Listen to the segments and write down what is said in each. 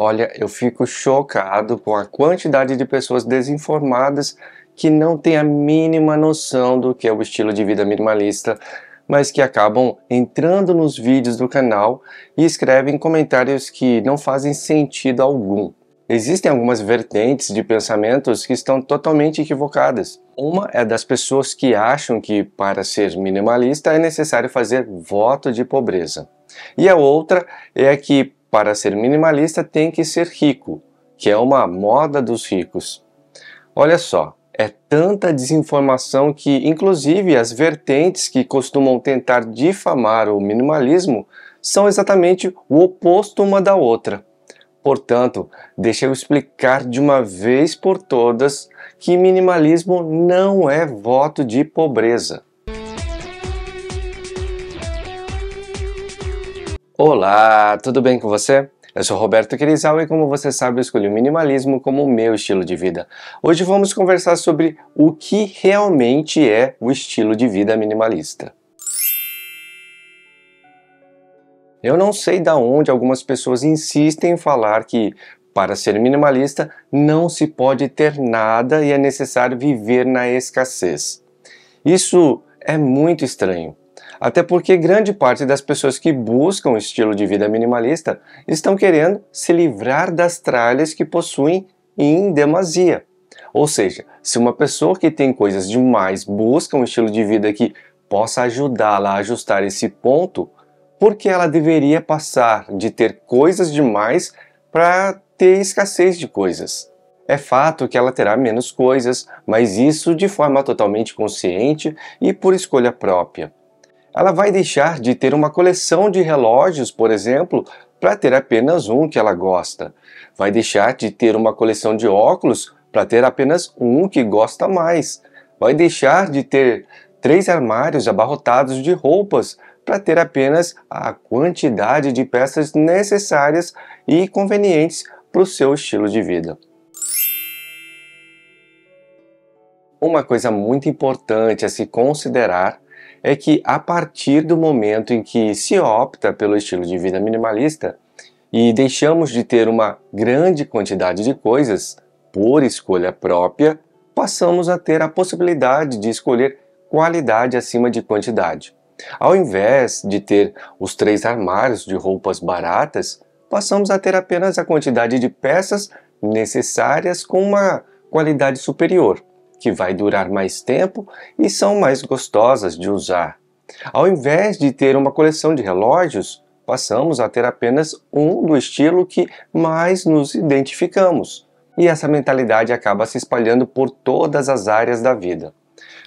Olha, eu fico chocado com a quantidade de pessoas desinformadas que não têm a mínima noção do que é o estilo de vida minimalista, mas que acabam entrando nos vídeos do canal e escrevem comentários que não fazem sentido algum. Existem algumas vertentes de pensamentos que estão totalmente equivocadas. Uma é das pessoas que acham que para ser minimalista é necessário fazer voto de pobreza. E a outra é que para ser minimalista tem que ser rico, que é uma moda dos ricos. Olha só, é tanta desinformação que, inclusive, as vertentes que costumam tentar difamar o minimalismo são exatamente o oposto uma da outra. Portanto, deixa eu explicar de uma vez por todas que minimalismo não é voto de pobreza. Olá, tudo bem com você? Eu sou Roberto Crisal e como você sabe, eu escolhi o minimalismo como o meu estilo de vida. Hoje vamos conversar sobre o que realmente é o estilo de vida minimalista. Eu não sei da onde algumas pessoas insistem em falar que para ser minimalista não se pode ter nada e é necessário viver na escassez. Isso é muito estranho. Até porque grande parte das pessoas que buscam um estilo de vida minimalista estão querendo se livrar das tralhas que possuem em demasia. Ou seja, se uma pessoa que tem coisas demais busca um estilo de vida que possa ajudá-la a ajustar esse ponto, por que ela deveria passar de ter coisas demais para ter escassez de coisas? É fato que ela terá menos coisas, mas isso de forma totalmente consciente e por escolha própria ela vai deixar de ter uma coleção de relógios, por exemplo, para ter apenas um que ela gosta. Vai deixar de ter uma coleção de óculos para ter apenas um que gosta mais. Vai deixar de ter três armários abarrotados de roupas para ter apenas a quantidade de peças necessárias e convenientes para o seu estilo de vida. Uma coisa muito importante a se considerar é que a partir do momento em que se opta pelo estilo de vida minimalista e deixamos de ter uma grande quantidade de coisas por escolha própria, passamos a ter a possibilidade de escolher qualidade acima de quantidade. Ao invés de ter os três armários de roupas baratas, passamos a ter apenas a quantidade de peças necessárias com uma qualidade superior que vai durar mais tempo e são mais gostosas de usar. Ao invés de ter uma coleção de relógios, passamos a ter apenas um do estilo que mais nos identificamos. E essa mentalidade acaba se espalhando por todas as áreas da vida.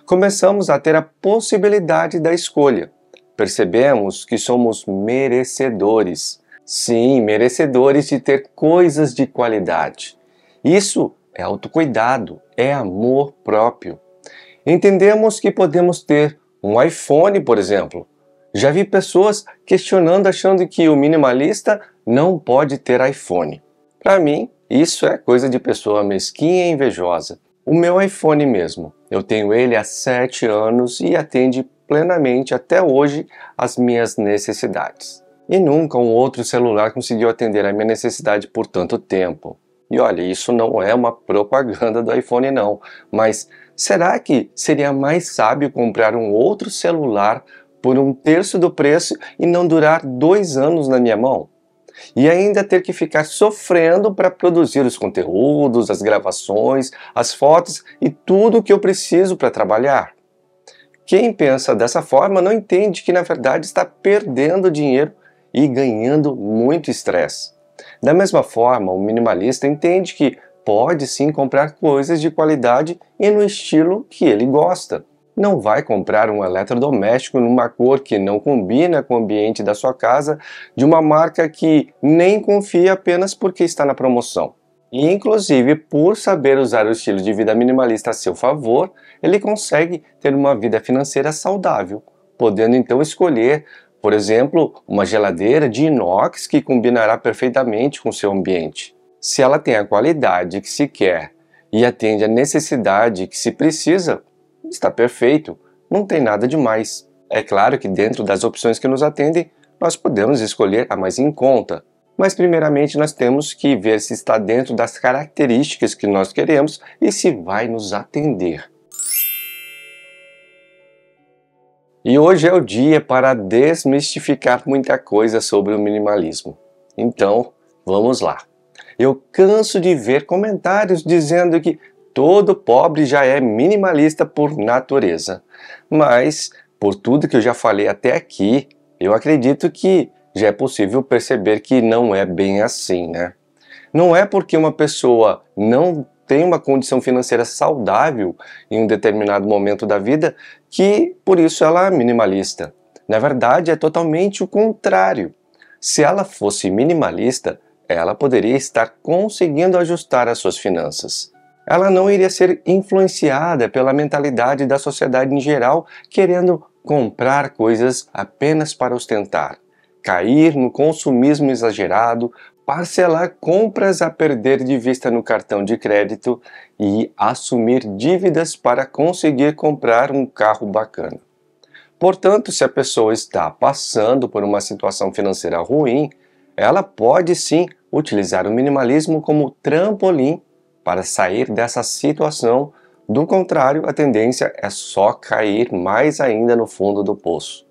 Começamos a ter a possibilidade da escolha. Percebemos que somos merecedores. Sim, merecedores de ter coisas de qualidade. Isso é autocuidado, é amor próprio. Entendemos que podemos ter um iPhone, por exemplo. Já vi pessoas questionando achando que o minimalista não pode ter iPhone. Para mim, isso é coisa de pessoa mesquinha e invejosa. O meu iPhone mesmo, eu tenho ele há 7 anos e atende plenamente até hoje as minhas necessidades. E nunca um outro celular conseguiu atender a minha necessidade por tanto tempo. E olha, isso não é uma propaganda do iPhone não, mas será que seria mais sábio comprar um outro celular por um terço do preço e não durar dois anos na minha mão? E ainda ter que ficar sofrendo para produzir os conteúdos, as gravações, as fotos e tudo o que eu preciso para trabalhar. Quem pensa dessa forma não entende que na verdade está perdendo dinheiro e ganhando muito estresse. Da mesma forma, o minimalista entende que pode sim comprar coisas de qualidade e no estilo que ele gosta. Não vai comprar um eletrodoméstico numa cor que não combina com o ambiente da sua casa, de uma marca que nem confia apenas porque está na promoção. E, inclusive, por saber usar o estilo de vida minimalista a seu favor, ele consegue ter uma vida financeira saudável, podendo então escolher por exemplo, uma geladeira de inox que combinará perfeitamente com seu ambiente. Se ela tem a qualidade que se quer e atende à necessidade que se precisa, está perfeito, não tem nada de mais. É claro que dentro das opções que nos atendem, nós podemos escolher a mais em conta, mas primeiramente nós temos que ver se está dentro das características que nós queremos e se vai nos atender. E hoje é o dia para desmistificar muita coisa sobre o minimalismo. Então, vamos lá. Eu canso de ver comentários dizendo que todo pobre já é minimalista por natureza. Mas, por tudo que eu já falei até aqui, eu acredito que já é possível perceber que não é bem assim, né? Não é porque uma pessoa não tem uma condição financeira saudável em um determinado momento da vida, que por isso ela é minimalista. Na verdade, é totalmente o contrário. Se ela fosse minimalista, ela poderia estar conseguindo ajustar as suas finanças. Ela não iria ser influenciada pela mentalidade da sociedade em geral, querendo comprar coisas apenas para ostentar, cair no consumismo exagerado, parcelar compras a perder de vista no cartão de crédito e assumir dívidas para conseguir comprar um carro bacana. Portanto, se a pessoa está passando por uma situação financeira ruim, ela pode sim utilizar o minimalismo como trampolim para sair dessa situação. Do contrário, a tendência é só cair mais ainda no fundo do poço.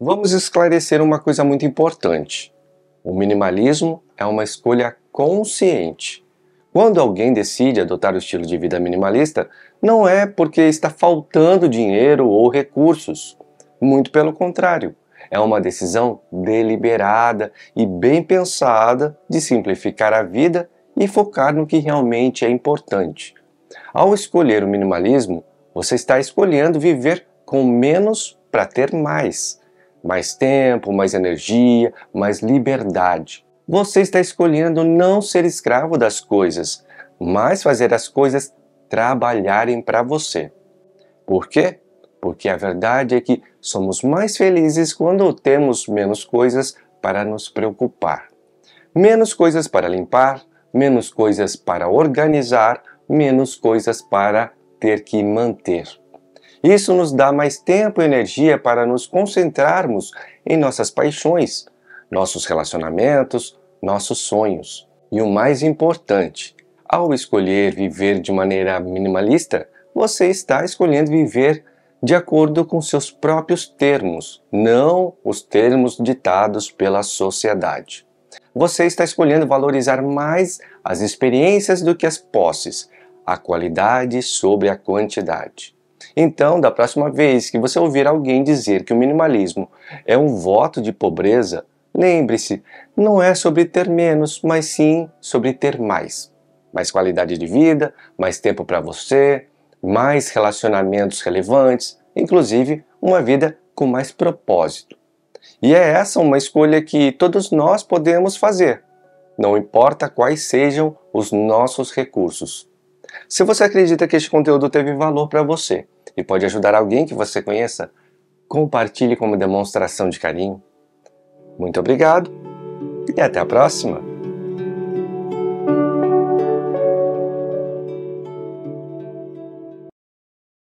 Vamos esclarecer uma coisa muito importante. O minimalismo é uma escolha consciente. Quando alguém decide adotar o estilo de vida minimalista, não é porque está faltando dinheiro ou recursos. Muito pelo contrário, é uma decisão deliberada e bem pensada de simplificar a vida e focar no que realmente é importante. Ao escolher o minimalismo, você está escolhendo viver com menos para ter mais mais tempo, mais energia, mais liberdade. Você está escolhendo não ser escravo das coisas, mas fazer as coisas trabalharem para você. Por quê? Porque a verdade é que somos mais felizes quando temos menos coisas para nos preocupar. Menos coisas para limpar, menos coisas para organizar, menos coisas para ter que manter. Isso nos dá mais tempo e energia para nos concentrarmos em nossas paixões, nossos relacionamentos, nossos sonhos. E o mais importante, ao escolher viver de maneira minimalista, você está escolhendo viver de acordo com seus próprios termos, não os termos ditados pela sociedade. Você está escolhendo valorizar mais as experiências do que as posses, a qualidade sobre a quantidade. Então, da próxima vez que você ouvir alguém dizer que o minimalismo é um voto de pobreza, lembre-se, não é sobre ter menos, mas sim sobre ter mais. Mais qualidade de vida, mais tempo para você, mais relacionamentos relevantes, inclusive uma vida com mais propósito. E é essa uma escolha que todos nós podemos fazer, não importa quais sejam os nossos recursos. Se você acredita que este conteúdo teve valor para você e pode ajudar alguém que você conheça, compartilhe como demonstração de carinho. Muito obrigado e até a próxima!